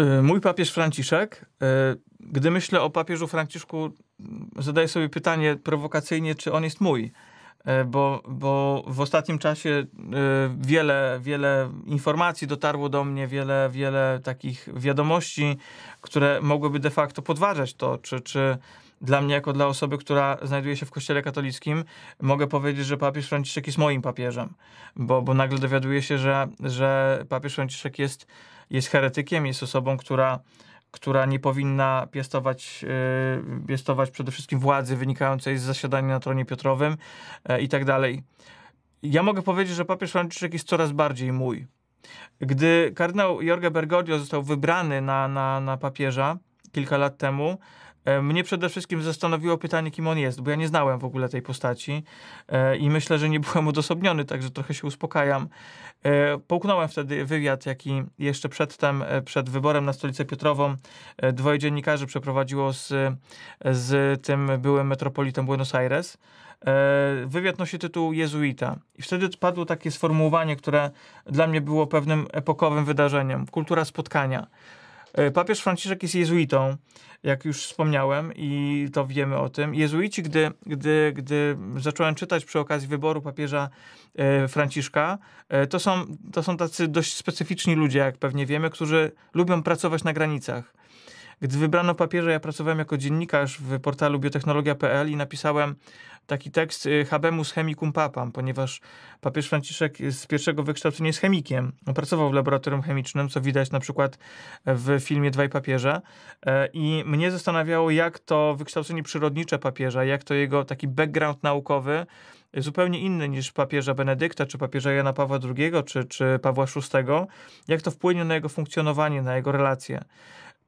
Y, mój papież Franciszek. Y, gdy myślę o papieżu Franciszku, zadaję sobie pytanie prowokacyjnie, czy on jest mój. Y, bo, bo w ostatnim czasie wiele, wiele informacji dotarło do mnie, wiele, wiele takich wiadomości, które mogłyby de facto podważać to, czy, czy dla mnie, jako dla osoby, która znajduje się w Kościele katolickim, mogę powiedzieć, że papież Franciszek jest moim papieżem, bo, bo nagle dowiaduję się, że, że papież Franciszek jest jest heretykiem, jest osobą, która która nie powinna piastować, y, piastować przede wszystkim władzy wynikającej z zasiadania na tronie Piotrowym e, i tak dalej. Ja mogę powiedzieć, że papież Franciszek jest coraz bardziej mój. Gdy kardynał Jorge Bergoglio został wybrany na, na, na papieża kilka lat temu, E, mnie przede wszystkim zastanowiło pytanie, kim on jest, bo ja nie znałem w ogóle tej postaci e, i myślę, że nie byłem odosobniony, także trochę się uspokajam. E, połknąłem wtedy wywiad, jaki jeszcze przedtem, przed wyborem na stolicę Piotrową, dwoje dziennikarzy przeprowadziło z, z tym byłym metropolitą Buenos Aires. Wywiad nosi tytuł Jezuita. I wtedy padło takie sformułowanie, które dla mnie było pewnym epokowym wydarzeniem kultura spotkania. E, papież Franciszek jest jezuitą, jak już wspomniałem, i to wiemy o tym. Jezuici, gdy, gdy, gdy zacząłem czytać przy okazji wyboru papieża e, Franciszka, e, to są, to są tacy dość specyficzni ludzie, jak pewnie wiemy, którzy lubią pracować na granicach. Gdy wybrano papieża, ja pracowałem jako dziennikarz w portalu biotechnologia.pl i napisałem taki tekst y, Habemus Chemicum Papam, ponieważ papież Franciszek z pierwszego wykształcenia jest chemikiem. No, pracował w laboratorium chemicznym, co widać na przykład w filmie Dwaj Papieże. I mnie zastanawiało, jak to wykształcenie przyrodnicze papieża, jak to jego taki background naukowy y, zupełnie inny niż papieża Benedykta, czy papieża Jana Pawła II, czy, czy Pawła VI, jak to wpłynie na jego funkcjonowanie, na jego relacje.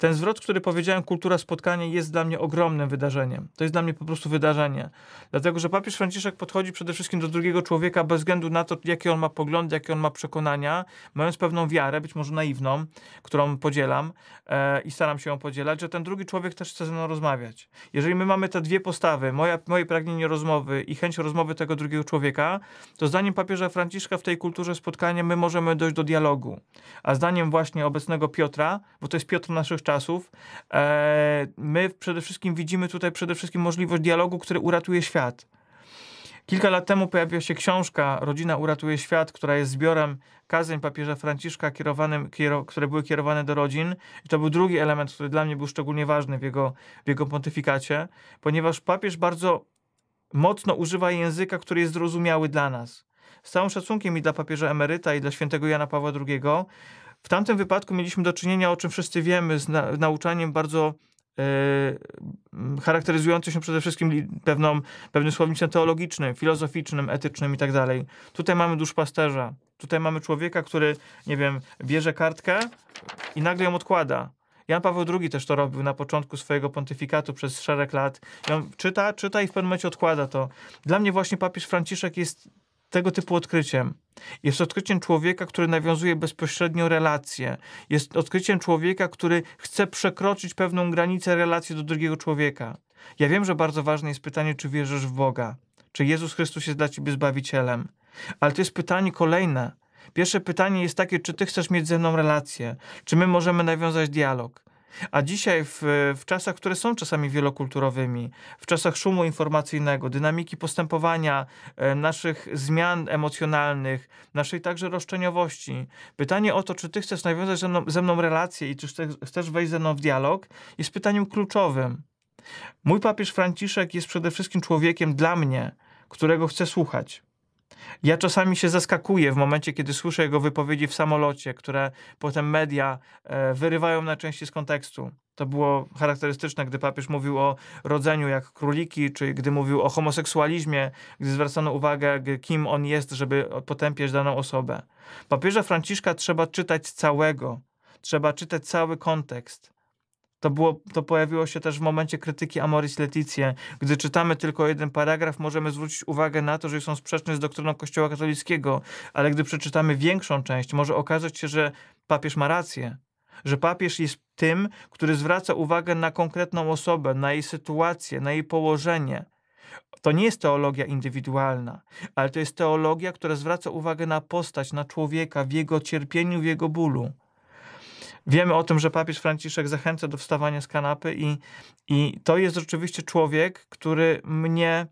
Ten zwrot, który powiedziałem, kultura spotkania, jest dla mnie ogromnym wydarzeniem. To jest dla mnie po prostu wydarzenie. Dlatego, że papież Franciszek podchodzi przede wszystkim do drugiego człowieka bez względu na to, jakie on ma poglądy, jakie on ma przekonania, mając pewną wiarę, być może naiwną, którą podzielam e, i staram się ją podzielać, że ten drugi człowiek też chce ze mną rozmawiać. Jeżeli my mamy te dwie postawy, moja, moje pragnienie rozmowy i chęć rozmowy tego drugiego człowieka, to zdaniem papieża Franciszka w tej kulturze spotkania my możemy dojść do dialogu. A zdaniem właśnie obecnego Piotra, bo to jest Piotr naszych czasów, czasów. E, my przede wszystkim widzimy tutaj przede wszystkim możliwość dialogu, który uratuje świat. Kilka lat temu pojawiła się książka Rodzina uratuje świat, która jest zbiorem kazań papieża Franciszka, kiero, które były kierowane do rodzin. I to był drugi element, który dla mnie był szczególnie ważny w jego, w jego pontyfikacie, ponieważ papież bardzo mocno używa języka, który jest zrozumiały dla nas. Z całym szacunkiem i dla papieża emeryta, i dla świętego Jana Pawła II, w tamtym wypadku mieliśmy do czynienia, o czym wszyscy wiemy, z na nauczaniem bardzo e, charakteryzującym się przede wszystkim pewną, pewnym słownictwem teologicznym, filozoficznym, etycznym i tak dalej. Tutaj mamy duszpasterza, tutaj mamy człowieka, który, nie wiem, bierze kartkę i nagle ją odkłada. Jan Paweł II też to robił na początku swojego pontyfikatu przez szereg lat. I on czyta, czyta i w pewnym momencie odkłada to. Dla mnie właśnie papież Franciszek jest tego typu odkryciem. Jest odkryciem człowieka, który nawiązuje bezpośrednio relację. Jest odkryciem człowieka, który chce przekroczyć pewną granicę relacji do drugiego człowieka. Ja wiem, że bardzo ważne jest pytanie, czy wierzysz w Boga, czy Jezus Chrystus jest dla ciebie zbawicielem. Ale to jest pytanie kolejne. Pierwsze pytanie jest takie, czy ty chcesz mieć ze mną relację, czy my możemy nawiązać dialog. A dzisiaj w, w czasach, które są czasami wielokulturowymi, w czasach szumu informacyjnego, dynamiki postępowania, e, naszych zmian emocjonalnych, naszej także roszczeniowości, pytanie o to, czy ty chcesz nawiązać ze mną, ze mną relację i czy chcesz wejść ze mną w dialog, jest pytaniem kluczowym. Mój papież Franciszek jest przede wszystkim człowiekiem dla mnie, którego chcę słuchać. Ja czasami się zaskakuję w momencie, kiedy słyszę jego wypowiedzi w samolocie, które potem media e, wyrywają na części z kontekstu. To było charakterystyczne, gdy papież mówił o rodzeniu jak króliki, czy gdy mówił o homoseksualizmie, gdy zwracano uwagę, kim on jest, żeby potępiać daną osobę. Papieża Franciszka trzeba czytać całego, trzeba czytać cały kontekst. To, było, to pojawiło się też w momencie krytyki Amoris Leticie. Gdy czytamy tylko jeden paragraf, możemy zwrócić uwagę na to, że są sprzeczne z doktryną Kościoła katolickiego, ale gdy przeczytamy większą część, może okazać się, że papież ma rację, że papież jest tym, który zwraca uwagę na konkretną osobę, na jej sytuację, na jej położenie. To nie jest teologia indywidualna, ale to jest teologia, która zwraca uwagę na postać, na człowieka, w jego cierpieniu, w jego bólu. Wiemy o tym, że papież Franciszek zachęca do wstawania z kanapy i, i to jest rzeczywiście człowiek, który mnie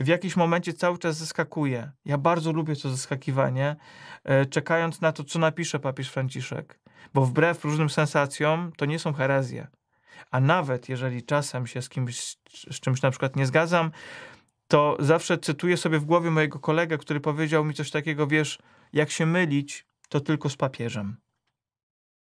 w jakiś momencie cały czas zaskakuje. Ja bardzo lubię to zaskakiwanie, e, czekając na to, co napisze papież Franciszek. Bo wbrew różnym sensacjom, to nie są herezje. A nawet jeżeli czasem się z kimś, z czymś na przykład nie zgadzam, to zawsze cytuję sobie w głowie mojego kolegę, który powiedział mi coś takiego, wiesz, jak się mylić, to tylko z papieżem.